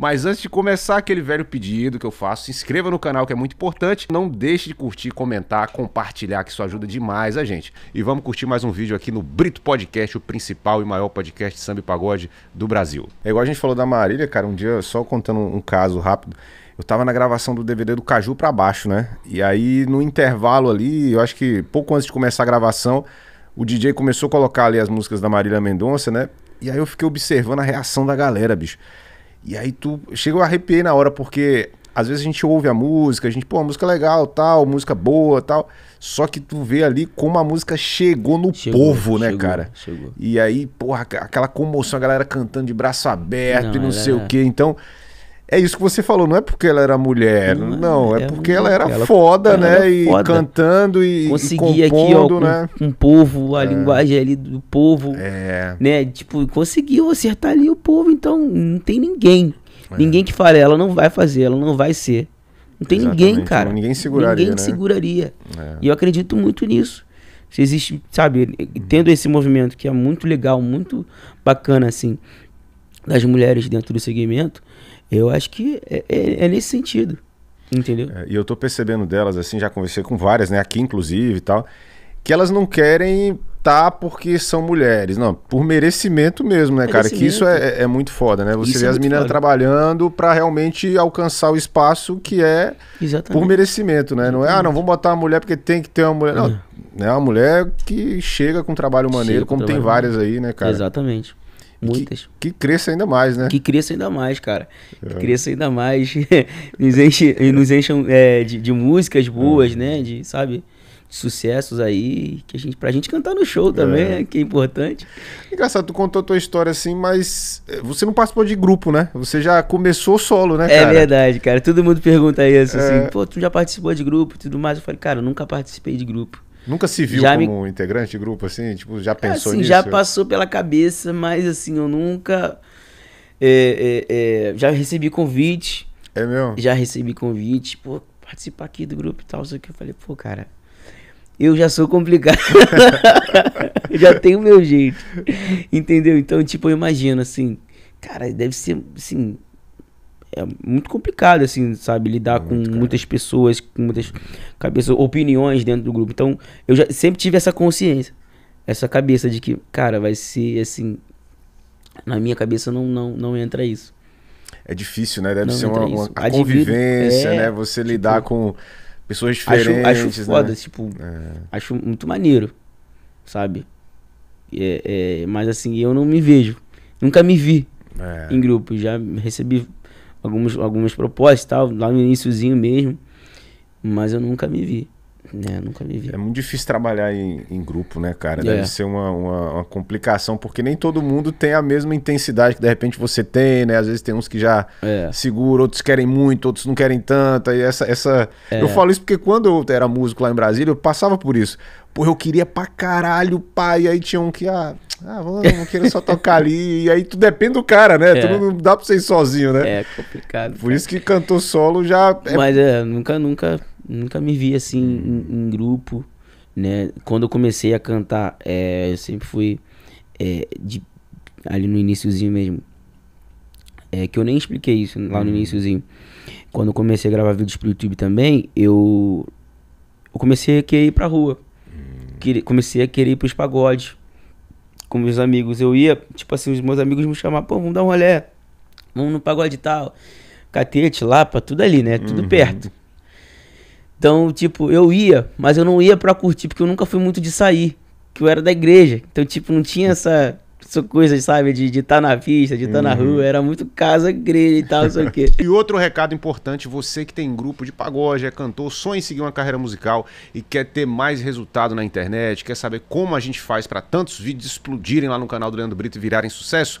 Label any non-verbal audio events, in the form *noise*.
Mas antes de começar, aquele velho pedido que eu faço, se inscreva no canal que é muito importante. Não deixe de curtir, comentar, compartilhar, que isso ajuda demais a gente. E vamos curtir mais um vídeo aqui no Brito Podcast, o principal e maior podcast de samba e pagode do Brasil. É igual a gente falou da Marília, cara, um dia só contando um caso rápido. Eu tava na gravação do DVD do Caju para baixo, né? E aí no intervalo ali, eu acho que pouco antes de começar a gravação, o DJ começou a colocar ali as músicas da Marília Mendonça, né? E aí eu fiquei observando a reação da galera, bicho. E aí tu. chega o arrepiei na hora, porque às vezes a gente ouve a música, a gente, pô, a música é legal, tal, música boa, tal. Só que tu vê ali como a música chegou no chegou, povo, né, chegou, cara? Chegou. E aí, porra, aquela comoção, a galera cantando de braço aberto não, e não sei o quê. Então, é isso que você falou, não é porque ela era mulher, não, não é, é, porque ela era ela, foda, ela né? Era e cantando e conseguia e compondo, aqui, ó, né? com, um, um povo, a é. linguagem ali do povo, é. né? Tipo, conseguiu acertar ali o povo, então não tem ninguém, é. ninguém que fale, ela não vai fazer, ela não vai ser. Não tem Exatamente. ninguém, cara. Ninguém seguraria. Ninguém né? seguraria. É. E eu acredito muito nisso. Se existe, sabe, tendo esse movimento que é muito legal, muito bacana, assim, das mulheres dentro do segmento, eu acho que é, é, é nesse sentido. Entendeu? É, e eu tô percebendo delas, assim, já conversei com várias, né? Aqui, inclusive e tal, que elas não querem tá porque são mulheres. Não, por merecimento mesmo, né, merecimento. cara? Que isso é, é, é, muito foda, né? Você isso é vê é as meninas foda. trabalhando para realmente alcançar o espaço que é Exatamente. por merecimento, né? Exatamente. Não é, ah, não, vamos botar uma mulher porque tem que ter uma mulher. Não, é, né? uma mulher que chega com trabalho maneiro, com como tem várias maneiro. aí, né, cara? Exatamente. Muitas. Que, que, cresça ainda mais, né? Que cresça ainda mais, cara. É. Que cresça ainda mais. *laughs* nos, enche, é. nos encham é, de, de, músicas boas, é. né? De, sabe? De sucessos aí. Que a gente, pra gente cantar no show também, é. Né? que é importante. Engraçado, tu contou a tua história assim, mas é, você não participou de grupo, né? Você já começou solo, né, cara? É verdade, cara. Todo mundo pergunta isso, assim. Pô, tu já participou de grupo e tudo mais? Eu falei, cara, eu nunca participei de grupo. Nunca se viu já como me... integrante de grupo, assim? Tipo, já pensou assim, nisso? Já passou pela cabeça, mas assim, eu nunca... É, é, é, já recebi convite. É mesmo? Já recebi convite, pô, participar aqui do grupo e tal, só que Eu falei, pô, cara, eu já sou complicado. *laughs* já tenho meu jeito. Entendeu? Então, tipo, eu imagino, assim, cara, deve ser, assim, é muito complicado, assim, sabe? Lidar é muito com muitas pessoas, com muitas cabeças, opiniões dentro do grupo. Então, eu já sempre tive essa consciência, essa cabeça de que, cara, vai ser assim. Na minha cabeça não, não, não entra isso. É difícil, né? Deve não ser uma, uma a convivência, é, né? Você tipo, lidar com pessoas diferentes. Acho, acho né? foda, né? tipo, é. acho muito maneiro, sabe? É, é, mas assim, eu não me vejo. Nunca me vi é. em grupo. Já recebi algumas, algumas propostas tal, lá no iníciozinho mesmo, mas eu nunca me vi. É, nunca vivi. É muito difícil trabalhar em, em grupo, né, cara? Deve é. ser uma, uma, uma, complicação, porque nem todo mundo tem a mesma intensidade que de repente você tem, né? Às vezes tem uns que já é. segura, outros querem muito, outros não querem tanto. E essa. essa... É. Eu falo isso porque quando eu era músico lá em Brasília, eu passava por isso. Pô, eu queria pra caralho, pai. E aí tinha um que. Ah, ah, vou, não quero só tocar ali. E aí tu depende do cara, né? É. Tu não, dá pra você ir sozinho, né? É complicado. Por cara. isso que cantor solo já. É... Mas é, nunca, nunca Nunca me vi assim em, em grupo, né? Quando eu comecei a cantar, é, eu sempre fui é, de, ali no iníciozinho mesmo. É que eu nem expliquei isso lá no uhum. iníciozinho. Quando eu comecei a gravar vídeos pro YouTube também, eu, eu comecei a querer ir pra rua. Hum. Queria, comecei a querer ir pros pagodes com meus amigos. Eu ia, tipo assim, os meus amigos me chamavam, pô, vamos dar um rolê, vamos no pagode tal. Catete, Lapa, tudo ali, né? Tudo uhum. perto. Então, tipo, eu ia, mas eu não ia pra curtir, porque eu nunca fui muito de sair. Que eu era da igreja. Então, tipo, não tinha essa, essa coisa, sabe, de estar tá na pista, de estar tá uhum. na rua. Era muito casa, igreja e tal, não sei o quê. *laughs* E outro recado importante, você que tem grupo de pagode, é cantor, sonha em seguir uma carreira musical e quer ter mais resultado na internet, quer saber como a gente faz para tantos vídeos explodirem lá no canal do Leandro Brito e virarem sucesso,